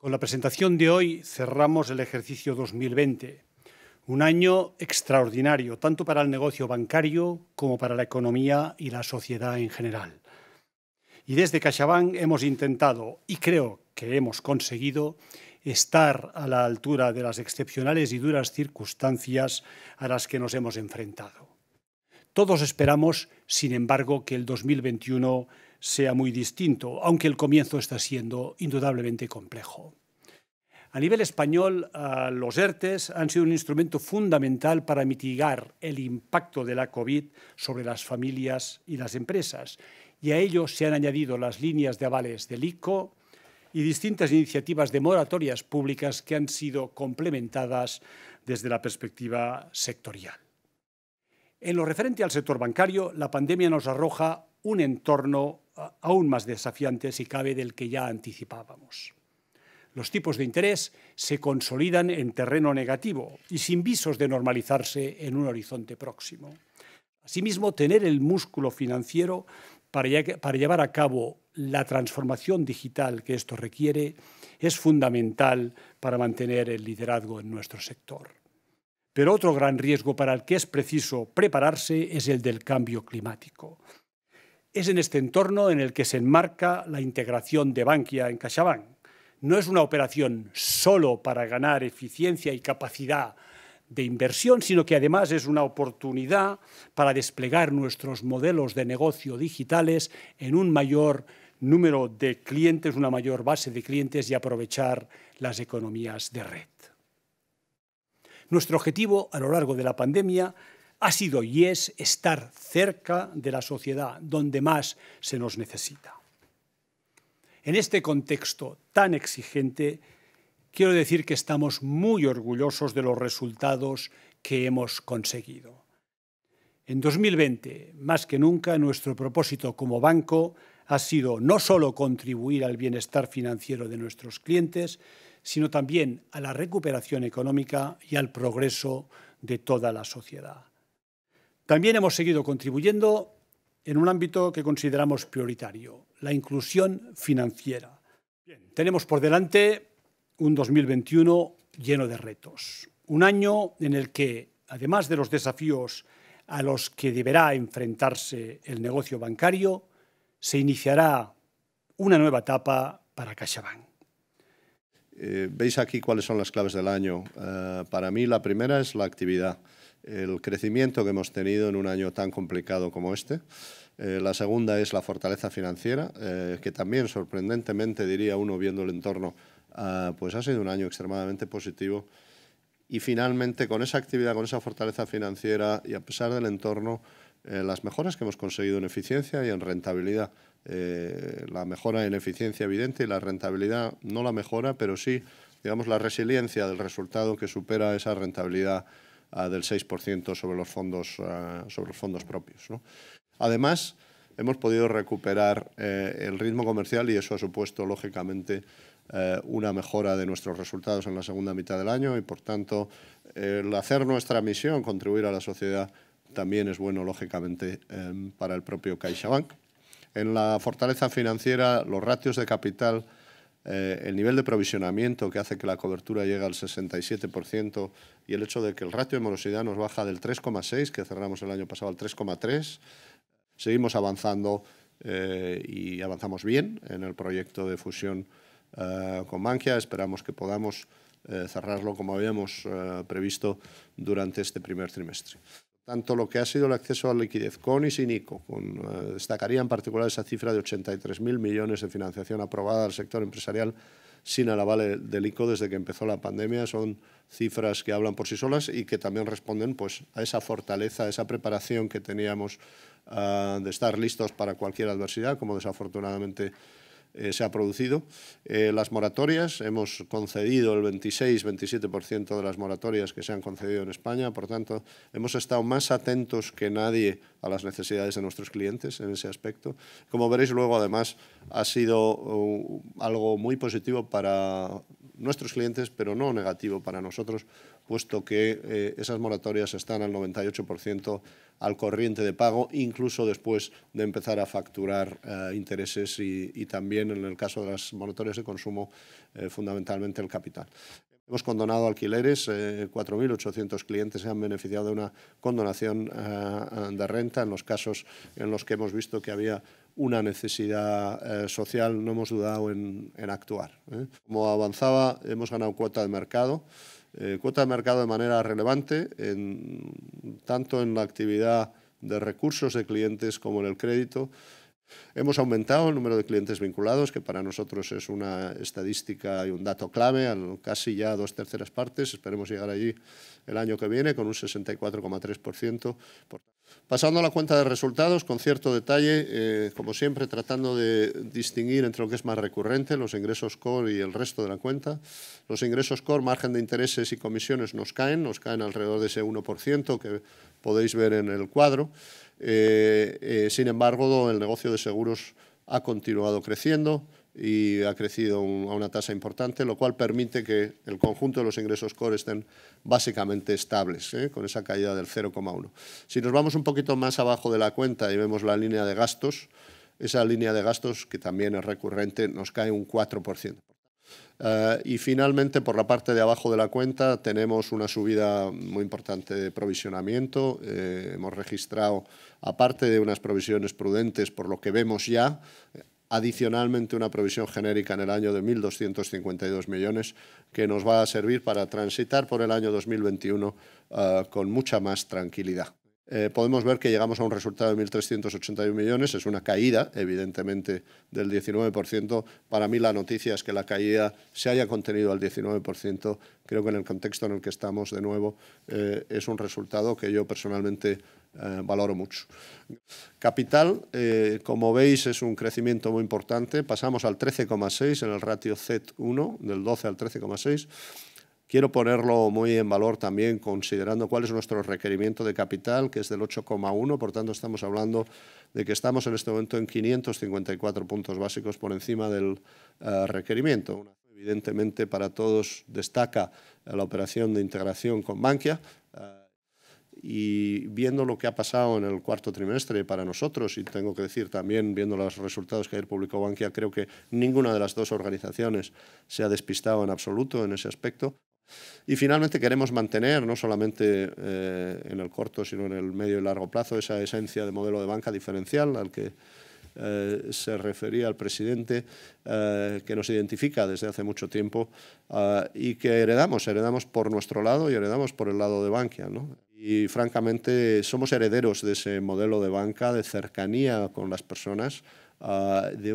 Con la presentación de hoy cerramos el ejercicio 2020, un año extraordinario, tanto para el negocio bancario como para la economía y la sociedad en general. Y desde CaixaBank hemos intentado, y creo que hemos conseguido, estar a la altura de las excepcionales y duras circunstancias a las que nos hemos enfrentado. Todos esperamos, sin embargo, que el 2021 sea muy distinto, aunque el comienzo está siendo indudablemente complejo. A nivel español, ah, los ERTES han sido un instrumento fundamental para mitigar el impacto de la COVID sobre las familias y las empresas, y a ello se han añadido las líneas de avales del ICO y distintas iniciativas de moratorias públicas que han sido complementadas desde la perspectiva sectorial. En lo referente al sector bancario, la pandemia nos arroja un entorno aún más desafiante, si cabe, del que ya anticipábamos. Los tipos de interés se consolidan en terreno negativo y sin visos de normalizarse en un horizonte próximo. Asimismo, tener el músculo financiero para, para llevar a cabo la transformación digital que esto requiere es fundamental para mantener el liderazgo en nuestro sector. Pero otro gran riesgo para el que es preciso prepararse es el del cambio climático. Es en este entorno en el que se enmarca la integración de Bankia en CaixaBank. No es una operación solo para ganar eficiencia y capacidad de inversión, sino que además es una oportunidad para desplegar nuestros modelos de negocio digitales en un mayor número de clientes, una mayor base de clientes y aprovechar las economías de red. Nuestro objetivo a lo largo de la pandemia ha sido y es estar cerca de la sociedad donde más se nos necesita. En este contexto tan exigente, quiero decir que estamos muy orgullosos de los resultados que hemos conseguido. En 2020, más que nunca, nuestro propósito como banco ha sido no solo contribuir al bienestar financiero de nuestros clientes, sino también a la recuperación económica y al progreso de toda la sociedad. También hemos seguido contribuyendo en un ámbito que consideramos prioritario, la inclusión financiera. tenemos por delante un 2021 lleno de retos, un año en el que, además de los desafíos a los que deberá enfrentarse el negocio bancario, se iniciará una nueva etapa para CaixaBank. Eh, Veis aquí cuáles son las claves del año. Eh, para mí la primera es la actividad el crecimiento que hemos tenido en un año tan complicado como este. Eh, la segunda es la fortaleza financiera, eh, que también sorprendentemente, diría uno viendo el entorno, ah, pues ha sido un año extremadamente positivo. Y finalmente, con esa actividad, con esa fortaleza financiera y a pesar del entorno, eh, las mejoras que hemos conseguido en eficiencia y en rentabilidad. la mejora en eficiencia evidente y la rentabilidad no la mejora, pero sí, digamos, la resiliencia del resultado que supera esa rentabilidad Ah, del 6% sobre los fondos, ah, sobre los fondos propios. Además, hemos podido recuperar eh, el ritmo comercial y eso ha supuesto, lógicamente, eh, una mejora de nuestros resultados en la segunda mitad del año y, por tanto, el hacer nuestra misión, contribuir a la sociedad, también es bueno, lógicamente, em, para el propio CaixaBank. En la fortaleza financiera, los ratios de capital eh, el nivel de provisionamiento que hace que la cobertura llegue al 67% y el hecho de que el ratio de morosidad nos baja del 3,6, que cerramos el año pasado al 3,3, seguimos avanzando eh, y avanzamos bien en el proyecto de fusión eh, con Bankia. Esperamos que podamos cerrarlo como habíamos previsto durante este primer trimestre tanto lo que ha sido el acceso a liquidez con y sin ICO. Eh, destacaría en particular esa cifra de 83.000 millones de financiación aprobada al sector empresarial sin el eh, del ICO desde que empezó la pandemia. Son cifras que hablan por sí solas y que también responden pues, a esa fortaleza, a esa preparación que teníamos ah, de estar listos para cualquier adversidad, como desafortunadamente eh, se ha producido. Eh, las moratorias, hemos concedido el 26-27% de las moratorias que se han concedido en España, por tanto, hemos estado más atentos que nadie a las necesidades de nuestros clientes en ese aspecto. Como veréis luego, además, ha sido uh, algo muy positivo para nuestros clientes, pero no negativo para nosotros, puesto que eh, esas moratorias están al 98% al corriente de pago, incluso después de empezar a facturar eh, intereses y, también en el caso de las moratorias de consumo, eh, fundamentalmente el capital. Hemos condonado alquileres, 4.800 clientes se han beneficiado de una condonación de renta en los casos en los que hemos visto que había una necesidad eh, social, no hemos dudado en, actuar. ¿eh? Como avanzaba, hemos ganado cuota de mercado, eh, cuota de mercado de manera relevante, tanto en la actividad de recursos de clientes como en el crédito. Hemos aumentado el número de clientes vinculados, que para nosotros es una estadística y un dato clave, casi ya dos terceras partes. Esperemos llegar allí el año que viene con un 64,3%. Pasando a la cuenta de resultados, con cierto detalle, eh, como siempre, tratando de distinguir entre lo que es más recurrente, los ingresos core y el resto de la cuenta. Los ingresos core, margen de intereses y comisiones nos caen, nos caen alrededor de ese 1% que podéis ver en el cuadro. Eh, eh, sin embargo, el negocio de seguros ha continuado creciendo, y ha crecido a una tasa importante, lo cual permite que el conjunto de los ingresos core estén básicamente estables, ¿eh? con esa caída del 0,1. Si nos vamos un poquito más abajo de la cuenta y vemos la línea de gastos, esa línea de gastos, que también es recurrente, nos cae un 4%. Eh, y finalmente, por la parte de abajo de la cuenta, tenemos una subida muy importante de provisionamiento. Eh, hemos registrado, aparte de unas provisiones prudentes, por lo que vemos ya, adicionalmente una provisión genérica en el año de 1.252 millones que nos va a servir para transitar por el año 2021 ah, con mucha más tranquilidad. Eh, podemos ver que llegamos a un resultado de 1.381 millones, es una caída, evidentemente, del 19%. Para mí la noticia es que la caída se haya contenido al 19%. Creo que en el contexto en el que estamos, de nuevo, eh, es un resultado que yo personalmente eh, valoro mucho. Capital, eh, como veis, es un crecimiento muy importante. Pasamos al 13,6 en el ratio Z1, del 12 al 13,6. Quiero ponerlo muy en valor también considerando cuál es nuestro requerimiento de capital, que es del 8,1, por tanto estamos hablando de que estamos en este momento en 554 puntos básicos por encima del eh, requerimiento. Evidentemente para todos destaca la operación de integración con Bankia y viendo lo que ha pasado en el cuarto trimestre para nosotros, y tengo que decir también, viendo los resultados que ayer publicó Bankia, creo que ninguna de las dos organizaciones se ha despistado en absoluto en ese aspecto. Y finalmente queremos mantener, no solamente eh, en el corto, sino en el medio y largo plazo, esa esencia de modelo de banca diferencial al que eh, se refería el presidente, eh, que nos identifica desde hace mucho tiempo ah, y que heredamos, heredamos por nuestro lado y heredamos por el lado de Bankia. ¿no? Y francamente somos herederos de ese modelo de banca, de cercanía con las personas, ah, de,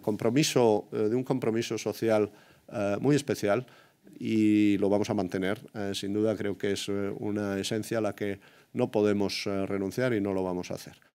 compromiso, eh, de un compromiso social eh, muy especial y lo vamos a mantener. Eh, sin duda creo que es una esencia a la que no podemos renunciar y no lo vamos a hacer.